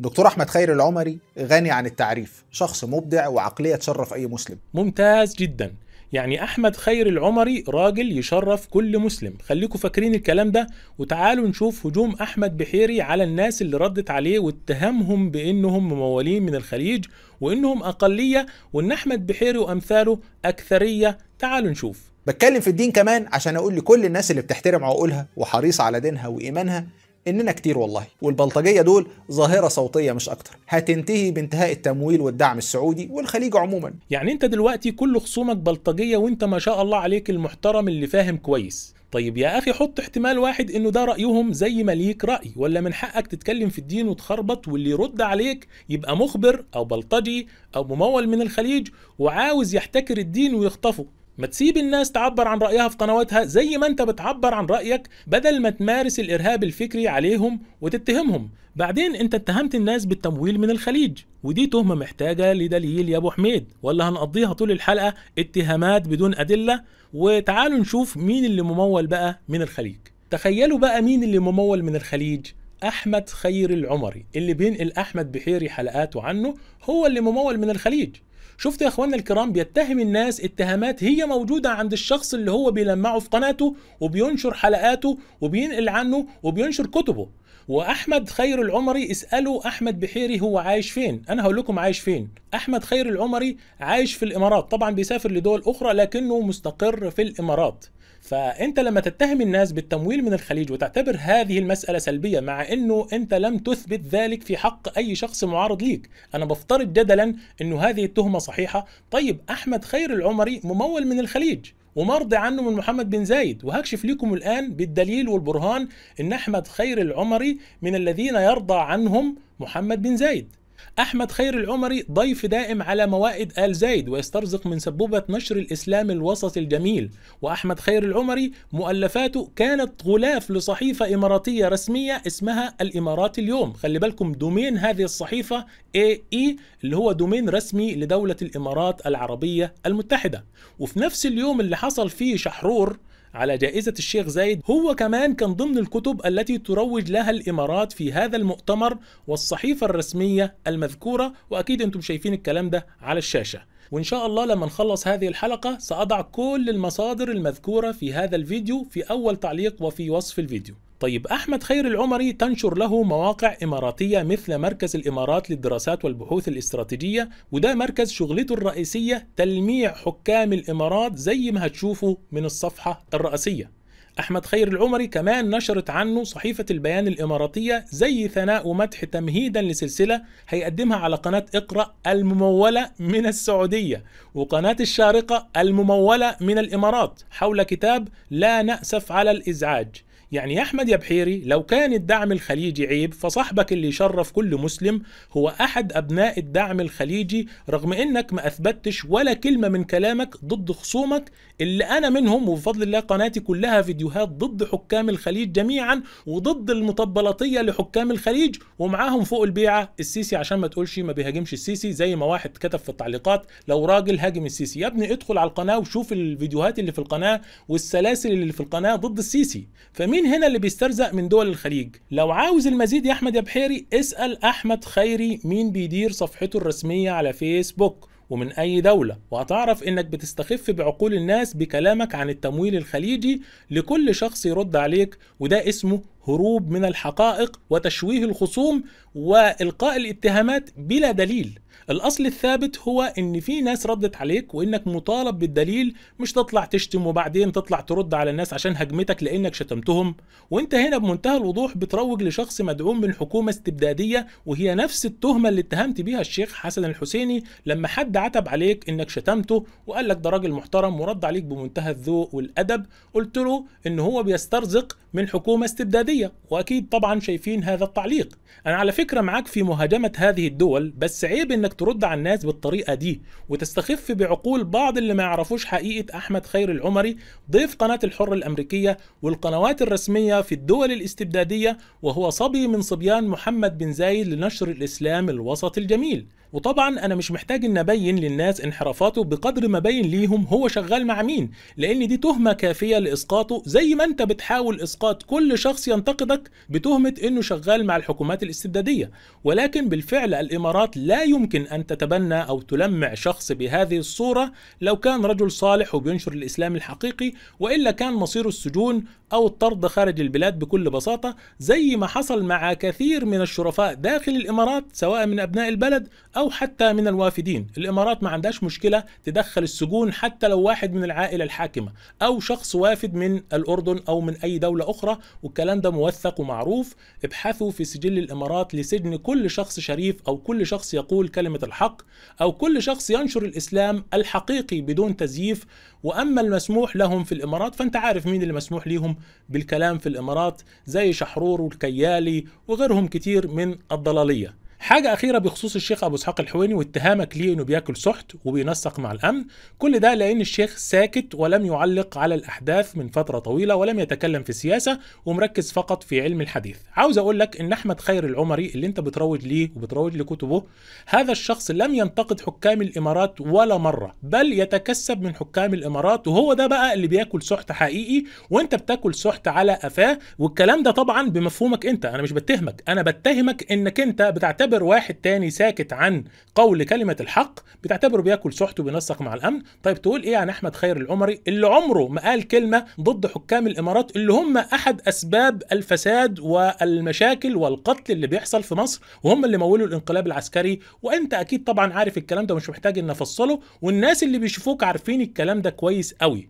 دكتور أحمد خير العمري غني عن التعريف شخص مبدع وعقلية تشرف أي مسلم ممتاز جدا يعني أحمد خير العمري راجل يشرف كل مسلم خليكم فاكرين الكلام ده وتعالوا نشوف هجوم أحمد بحيري على الناس اللي ردت عليه واتهمهم بأنهم ممولين من الخليج وأنهم أقلية وأن أحمد بحيري وأمثاله أكثرية تعالوا نشوف بتكلم في الدين كمان عشان أقول لكل الناس اللي بتحترم عقولها وحريصة على دينها وإيمانها اننا كتير والله والبلطجيه دول ظاهره صوتيه مش اكتر هتنتهي بانتهاء التمويل والدعم السعودي والخليج عموما يعني انت دلوقتي كل خصومك بلطجيه وانت ما شاء الله عليك المحترم اللي فاهم كويس طيب يا اخي حط احتمال واحد انه ده رايهم زي ما ليك راي ولا من حقك تتكلم في الدين وتخربط واللي يرد عليك يبقى مخبر او بلطجي او ممول من الخليج وعاوز يحتكر الدين ويخطفه ما تسيب الناس تعبر عن رأيها في قنواتها زي ما انت بتعبر عن رأيك بدل ما تمارس الإرهاب الفكري عليهم وتتهمهم بعدين انت اتهمت الناس بالتمويل من الخليج ودي تهمة محتاجة لدليل يا ابو حميد ولا هنقضيها طول الحلقة اتهامات بدون أدلة وتعالوا نشوف مين اللي ممول بقى من الخليج تخيلوا بقى مين اللي ممول من الخليج أحمد خير العمري اللي بينقل أحمد بحيري حلقاته عنه هو اللي ممول من الخليج شفت يا اخواننا الكرام بيتهم الناس اتهامات هي موجوده عند الشخص اللي هو بيلمعه في قناته وبينشر حلقاته وبينقل عنه وبينشر كتبه واحمد خير العمري اسالوا احمد بحيري هو عايش فين انا هقول لكم عايش فين احمد خير العمري عايش في الامارات طبعا بيسافر لدول اخرى لكنه مستقر في الامارات فانت لما تتهم الناس بالتمويل من الخليج وتعتبر هذه المساله سلبيه مع انه انت لم تثبت ذلك في حق اي شخص معارض ليك انا بفترض جدلا انه هذه التهمه صحيحه طيب احمد خير العمري ممول من الخليج ومرضي عنه من محمد بن زايد وهكشف لكم الآن بالدليل والبرهان أن أحمد خير العمري من الذين يرضى عنهم محمد بن زايد أحمد خير العمري ضيف دائم على موائد آل زايد ويسترزق من سبوبة نشر الإسلام الوسط الجميل وأحمد خير العمري مؤلفاته كانت غلاف لصحيفة إماراتية رسمية اسمها الإمارات اليوم خلي بالكم دومين هذه الصحيفة اي e، اللي هو دومين رسمي لدولة الإمارات العربية المتحدة وفي نفس اليوم اللي حصل فيه شحرور على جائزة الشيخ زايد هو كمان كان ضمن الكتب التي تروج لها الإمارات في هذا المؤتمر والصحيفة الرسمية المذكورة وأكيد أنتم شايفين الكلام ده على الشاشة وإن شاء الله لما نخلص هذه الحلقة سأضع كل المصادر المذكورة في هذا الفيديو في أول تعليق وفي وصف الفيديو طيب أحمد خير العمري تنشر له مواقع إماراتية مثل مركز الإمارات للدراسات والبحوث الاستراتيجية وده مركز شغلته الرئيسية تلميع حكام الإمارات زي ما هتشوفوا من الصفحة الرئيسية أحمد خير العمري كمان نشرت عنه صحيفة البيان الإماراتية زي ثناء ومدح تمهيدا لسلسلة هيقدمها على قناة اقرأ الممولة من السعودية وقناة الشارقة الممولة من الإمارات حول كتاب لا نأسف على الإزعاج يعني يا أحمد يا بحيري لو كان الدعم الخليجي عيب فصاحبك اللي يشرف كل مسلم هو أحد أبناء الدعم الخليجي رغم إنك ما أثبتش ولا كلمة من كلامك ضد خصومك اللي أنا منهم وبفضل الله قناتي كلها فيديوهات ضد حكام الخليج جميعا وضد المطبلطية لحكام الخليج ومعاهم فوق البيعة السيسي عشان ما تقولش ما بيهاجمش السيسي زي ما واحد كتب في التعليقات لو راجل هاجم السيسي يا ابني ادخل على القناة وشوف الفيديوهات اللي في القناة والسلاسل اللي في القناة ضد السيسي فمين مين هنا اللي بيسترزق من دول الخليج لو عاوز المزيد يا احمد يا بحيري اسال احمد خيري مين بيدير صفحته الرسميه على فيسبوك ومن أي دولة وهتعرف إنك بتستخف بعقول الناس بكلامك عن التمويل الخليجي لكل شخص يرد عليك وده اسمه هروب من الحقائق وتشويه الخصوم والقاء الاتهامات بلا دليل الاصل الثابت هو ان في ناس ردت عليك وانك مطالب بالدليل مش تطلع تشتم وبعدين تطلع ترد على الناس عشان هجمتك لانك شتمتهم وانت هنا بمنتهى الوضوح بتروج لشخص مدعوم من حكومه استبداديه وهي نفس التهمه اللي اتهمت بيها الشيخ حسن الحسيني لما حد عتب عليك انك شتمته وقال لك ده راجل محترم ورد عليك بمنتهى الذوق والادب قلت له ان هو بيسترزق من حكومه استبداديه الأمريكية وأكيد طبعا شايفين هذا التعليق أنا على فكرة معاك في مهاجمة هذه الدول بس عيب إنك ترد على الناس بالطريقة دي وتستخف بعقول بعض اللي ما يعرفوش حقيقة أحمد خير العمري ضيف قناة الحر الأمريكية والقنوات الرسمية في الدول الاستبدادية وهو صبي من صبيان محمد بن زايد لنشر الإسلام الوسط الجميل وطبعا انا مش محتاج ان ابين للناس انحرافاته بقدر ما ابين ليهم هو شغال مع مين لان دي تهمه كافيه لاسقاطه زي ما انت بتحاول اسقاط كل شخص ينتقدك بتهمه انه شغال مع الحكومات الاستبداديه ولكن بالفعل الامارات لا يمكن ان تتبنى او تلمع شخص بهذه الصوره لو كان رجل صالح وبينشر الاسلام الحقيقي والا كان مصيره السجون او الطرد خارج البلاد بكل بساطه زي ما حصل مع كثير من الشرفاء داخل الامارات سواء من ابناء البلد او حتى من الوافدين الامارات ما عندهاش مشكله تدخل السجون حتى لو واحد من العائله الحاكمه او شخص وافد من الاردن او من اي دوله اخرى والكلام ده موثق ومعروف ابحثوا في سجل الامارات لسجن كل شخص شريف او كل شخص يقول كلمه الحق او كل شخص ينشر الاسلام الحقيقي بدون تزييف واما المسموح لهم في الامارات فانت عارف مين اللي مسموح ليهم بالكلام في الامارات زي شحرور والكيالي وغيرهم كتير من الضلاليه حاجة أخيرة بخصوص الشيخ أبو إسحاق الحويني واتهامك ليه إنه بياكل سحت وبينسق مع الأمن، كل ده لأن الشيخ ساكت ولم يعلق على الأحداث من فترة طويلة ولم يتكلم في السياسة ومركز فقط في علم الحديث. عاوز أقول لك إن أحمد خير العمري اللي أنت بتروج ليه وبتروج لكتبه، هذا الشخص لم ينتقد حكام الإمارات ولا مرة، بل يتكسب من حكام الإمارات وهو ده بقى اللي بياكل سحت حقيقي وأنت بتاكل سحت على قفاه والكلام ده طبعا بمفهومك أنت، أنا مش بتهمك، أنا بتهمك إنك أنت بتعتبر بتعتبر واحد تاني ساكت عن قول كلمه الحق بتعتبره بياكل سحت وبينسق مع الامن طيب تقول ايه عن احمد خير العمري اللي عمره ما قال كلمه ضد حكام الامارات اللي هم احد اسباب الفساد والمشاكل والقتل اللي بيحصل في مصر وهم اللي مولوا الانقلاب العسكري وانت اكيد طبعا عارف الكلام ده مش محتاج ان افصله والناس اللي بيشوفوك عارفين الكلام ده كويس قوي